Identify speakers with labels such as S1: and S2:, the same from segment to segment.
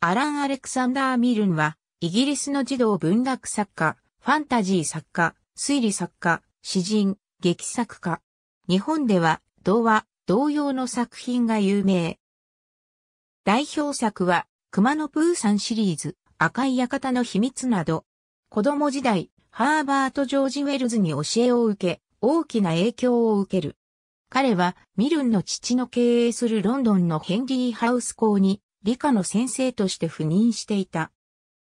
S1: アラン・アレクサンダー・ミルンは、イギリスの児童文学作家、ファンタジー作家、推理作家、詩人、劇作家。日本では、童話、同様の作品が有名。代表作は、熊野プーさんシリーズ、赤い館の秘密など、子供時代、ハーバート・ジョージ・ウェルズに教えを受け、大きな影響を受ける。彼は、ミルンの父の経営するロンドンのヘンリーハウス校に理科の先生として赴任していた。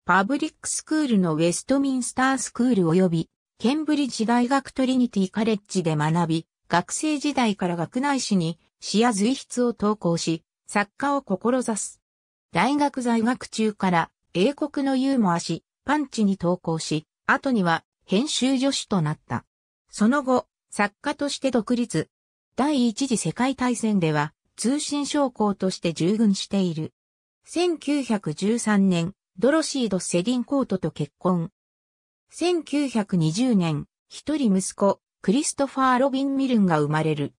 S1: パブリックスクールのウェストミンスタースクール及び、ケンブリッジ大学トリニティカレッジで学び、学生時代から学内誌に詩や随筆を投稿し、作家を志す。大学在学中から英国のユーモア誌、パンチに投稿し、後には編集助手となった。その後、作家として独立。第一次世界大戦では通信将校として従軍している。1913年、ドロシード・セディンコートと結婚。1920年、一人息子、クリストファー・ロビン・ミルンが生まれる。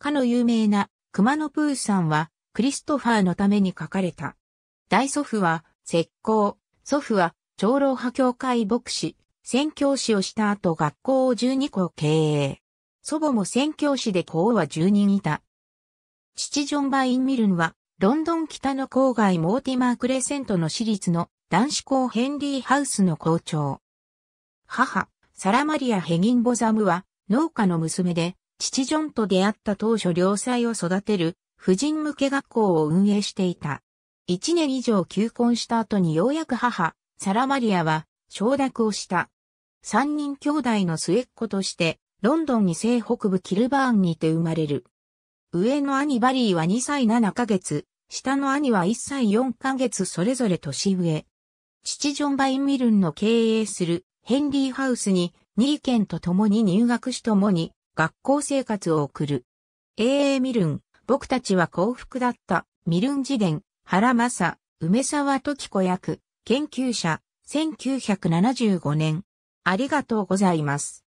S1: かの有名な、熊野プーさんは、クリストファーのために書かれた。大祖父は、石膏、祖父は、長老派教会牧師、宣教師をした後学校を12校経営。祖母も宣教師で校は10人いた。父ジョン・バイン・ミルンは、ロンドン北の郊外モーティマー・クレセントの私立の男子校ヘンリーハウスの校長。母、サラマリア・ヘギンボザムは農家の娘で、父ジョンと出会った当初良妻を育てる婦人向け学校を運営していた。一年以上休婚した後にようやく母、サラマリアは承諾をした。三人兄弟の末っ子として、ロンドンに西北部キルバーンにて生まれる。上の兄バリーは2歳7ヶ月、下の兄は1歳4ヶ月それぞれ年上。父ジョン・バインミルンの経営するヘンリーハウスにニーケンと共に入学し共に学校生活を送る。A.A. ミルン、僕たちは幸福だった、ミルン次元原正、梅沢時子役、研究者、1975年。ありがとうございます。